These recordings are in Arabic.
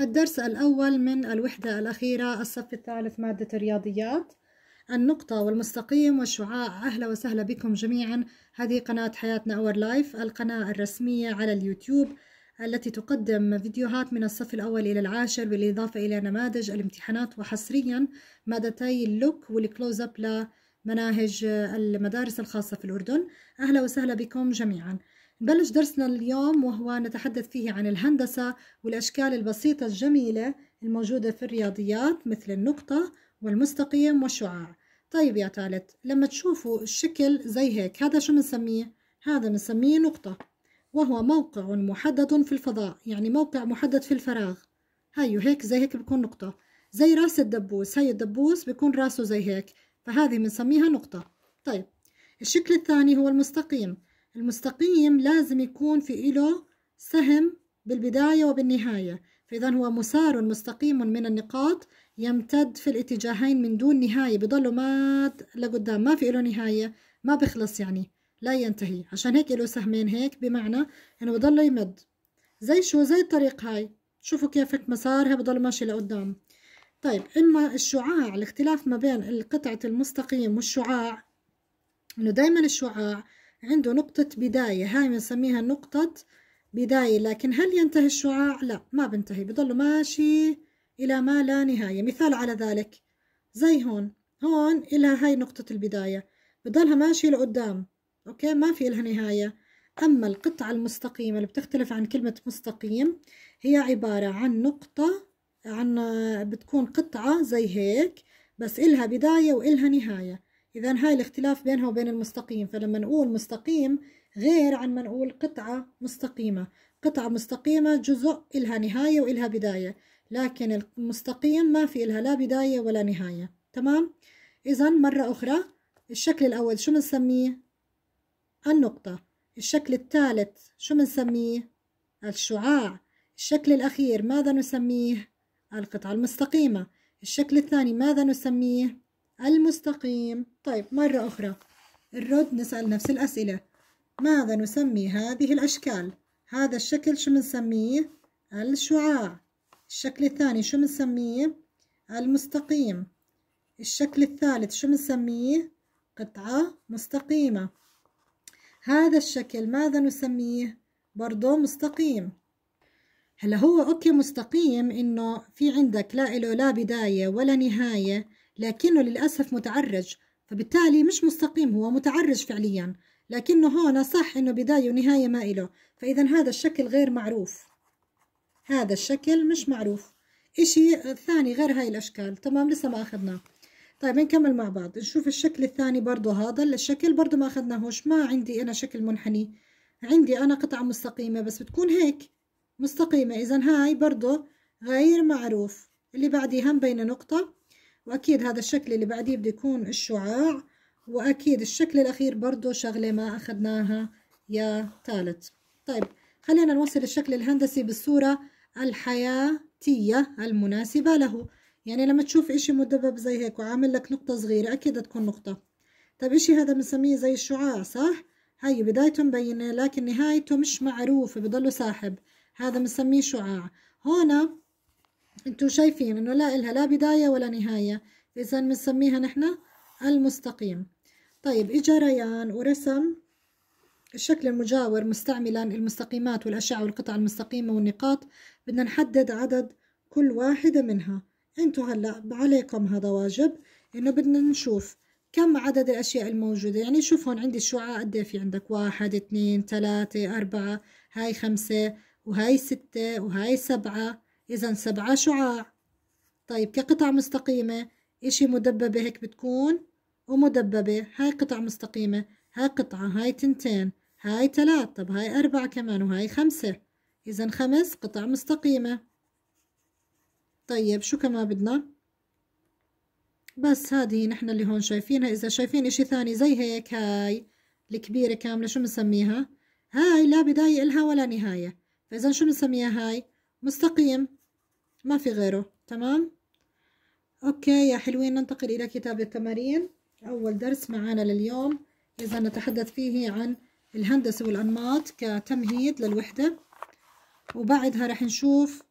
الدرس الأول من الوحدة الأخيرة الصف الثالث مادة الرياضيات النقطة والمستقيم والشعاع أهلا وسهلا بكم جميعا هذه قناة حياتنا أور لايف القناة الرسمية على اليوتيوب التي تقدم فيديوهات من الصف الأول إلى العاشر بالإضافة إلى نماذج الامتحانات وحصريا مادتي اللوك والكلوز أب لمناهج المدارس الخاصة في الأردن أهلا وسهلا بكم جميعا نبلش درسنا اليوم وهو نتحدث فيه عن الهندسة والأشكال البسيطة الجميلة الموجودة في الرياضيات مثل النقطة والمستقيم والشعاع طيب يا تالت لما تشوفوا الشكل زي هيك هذا شو بنسميه؟ هذا بنسميه نقطة وهو موقع محدد في الفضاء يعني موقع محدد في الفراغ هاي هيك زي هيك بيكون نقطة زي راس الدبوس هاي الدبوس بيكون راسه زي هيك فهذه بنسميها نقطة طيب الشكل الثاني هو المستقيم المستقيم لازم يكون في إله سهم بالبداية وبالنهاية فإذا هو مسار مستقيم من النقاط يمتد في الاتجاهين من دون نهاية بضله مات لقدام ما في إله نهاية ما بخلص يعني لا ينتهي عشان هيك إله سهمين هيك بمعنى انه بضله يمد زي شو زي الطريق هاي شوفوا كيف مسارها بضل ماشي لقدام طيب اما الشعاع الاختلاف ما بين قطعة المستقيم والشعاع انه دايما الشعاع عنده نقطة بداية هاي بنسميها نقطة بداية لكن هل ينتهي الشعاع؟ لا ما بنتهي بضل ماشي إلى ما لا نهاية مثال على ذلك زي هون هون إلها هاي نقطة البداية بضلها ماشية لقدام أوكي ما في إلها نهاية أما القطعة المستقيمة اللي بتختلف عن كلمة مستقيم هي عبارة عن نقطة عن بتكون قطعة زي هيك بس إلها بداية وإلها نهاية إذا هاي الاختلاف بينها وبين المستقيم فلما نقول مستقيم غير عن ما نقول قطعة مستقيمة قطعة مستقيمة جزء إلها نهاية وإلها بداية لكن المستقيم ما في إلها لا بداية ولا نهاية تمام إذا مرة أخرى الشكل الأول شو بنسميه النقطة الشكل الثالث شو بنسميه الشعاع الشكل الأخير ماذا نسميه القطعة المستقيمة الشكل الثاني ماذا نسميه المستقيم طيب مرة أخرى الرد نسأل نفس الأسئلة ماذا نسمي هذه الأشكال هذا الشكل شو بنسميه الشعاع الشكل الثاني شو بنسميه المستقيم الشكل الثالث شو بنسميه قطعة مستقيمة هذا الشكل ماذا نسميه برضه مستقيم هلا هو اوكي مستقيم انه في عندك لا له لا بداية ولا نهاية لكنه للأسف متعرج فبالتالي مش مستقيم هو متعرج فعليا لكنه هون صح إنه بداية ونهاية ما إله فإذا هذا الشكل غير معروف هذا الشكل مش معروف إشي ثاني غير هاي الأشكال تمام لسه ما أخذناه طيب نكمل مع بعض نشوف الشكل الثاني برضو هذا الشكل برضو ما أخذناهوش ما عندي أنا شكل منحني عندي أنا قطعة مستقيمة بس بتكون هيك مستقيمة إذا هاي برضو غير معروف اللي بعديها مبينة نقطة وأكيد هذا الشكل اللي بعديه بده يكون الشعاع وأكيد الشكل الأخير برضه شغلة ما أخذناها يا ثالث طيب خلينا نوصل الشكل الهندسي بالصورة الحياتية المناسبة له يعني لما تشوف إشي مدبب زي هيك وعامل لك نقطة صغيرة أكيد تكون نقطة طيب إشي هذا بنسميه زي الشعاع صح؟ هاي بدايته مبينة لكن نهايته مش معروفة بضله ساحب هذا بنسميه شعاع هون انتم شايفين انه لا إلها لا بداية ولا نهاية إذا بنسميها نحن المستقيم طيب اجى ريان ورسم الشكل المجاور مستعملا المستقيمات والأشعة والقطع المستقيمة والنقاط بدنا نحدد عدد كل واحدة منها انتم هلأ عليكم هذا واجب انه بدنا نشوف كم عدد الأشياء الموجودة يعني شوف هون عندي الشعاع قد إيه في عندك واحد اثنين ثلاثة أربعة هاي خمسة وهاي ستة وهاي سبعة إذا سبعة شعاع طيب كقطع مستقيمة إشي مدببة هيك بتكون ومدببة هاي قطع مستقيمة هاي قطعة هاي تنتين هاي تلات طب هاي أربعة كمان وهاي خمسة إذا خمس قطع مستقيمة طيب شو كمان بدنا بس هذه نحن اللي هون شايفينها إذا شايفين إشي ثاني زي هيك هاي الكبيرة كاملة شو بنسميها هاي لا بداية إلها ولا نهاية فإذا شو بنسميها هاي مستقيم ما في غيره تمام أوكي يا حلوين ننتقل إلى كتاب التمارين أول درس معانا لليوم إذا نتحدث فيه عن الهندسة والأنماط كتمهيد للوحدة وبعدها رح نشوف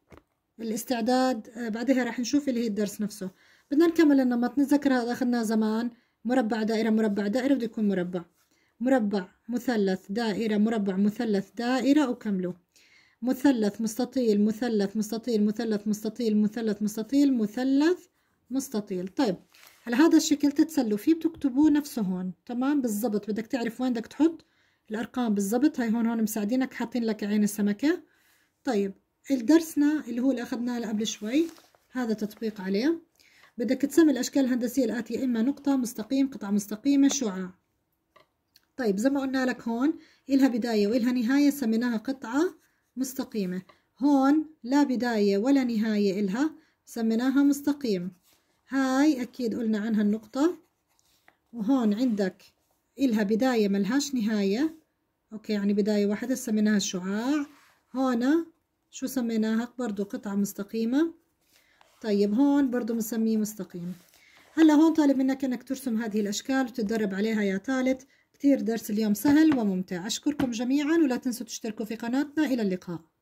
الاستعداد بعدها رح نشوف اللي هي الدرس نفسه بدنا نكمل النمط نتذكر هذا أخذناه زمان مربع دائرة مربع دائرة بده يكون مربع مربع مثلث دائرة مربع مثلث دائرة وكملوا مثلث مستطيل مثلث مستطيل مثلث مستطيل مثلث مستطيل مثلث مستطيل طيب على هذا الشكل تتسلوا فيه بتكتبوه نفسه هون تمام بالضبط بدك تعرف وين بدك تحط الارقام بالضبط هاي هون هون مساعدينك حاطين لك عين السمكه طيب الدرسنا اللي هو اللي اخذناه قبل شوي هذا تطبيق عليه بدك تسمي الاشكال الهندسيه الاتيه اما نقطه مستقيم قطعه مستقيمه شعاع طيب زي ما قلنا لك هون إلها بداية وإلها نهاية سميناها قطعة مستقيمة هون لا بداية ولا نهاية إلها سميناها مستقيم هاي أكيد قلنا عنها النقطة وهون عندك إلها بداية ملهاش نهاية أوكي يعني بداية واحدة سميناها الشعاع هون شو سميناها برضو قطعة مستقيمة طيب هون برضو بنسميه مستقيم هلا هون طالب منك انك ترسم هذه الاشكال وتتدرب عليها يا ثالث كتير درس اليوم سهل وممتع أشكركم جميعا ولا تنسوا تشتركوا في قناتنا إلى اللقاء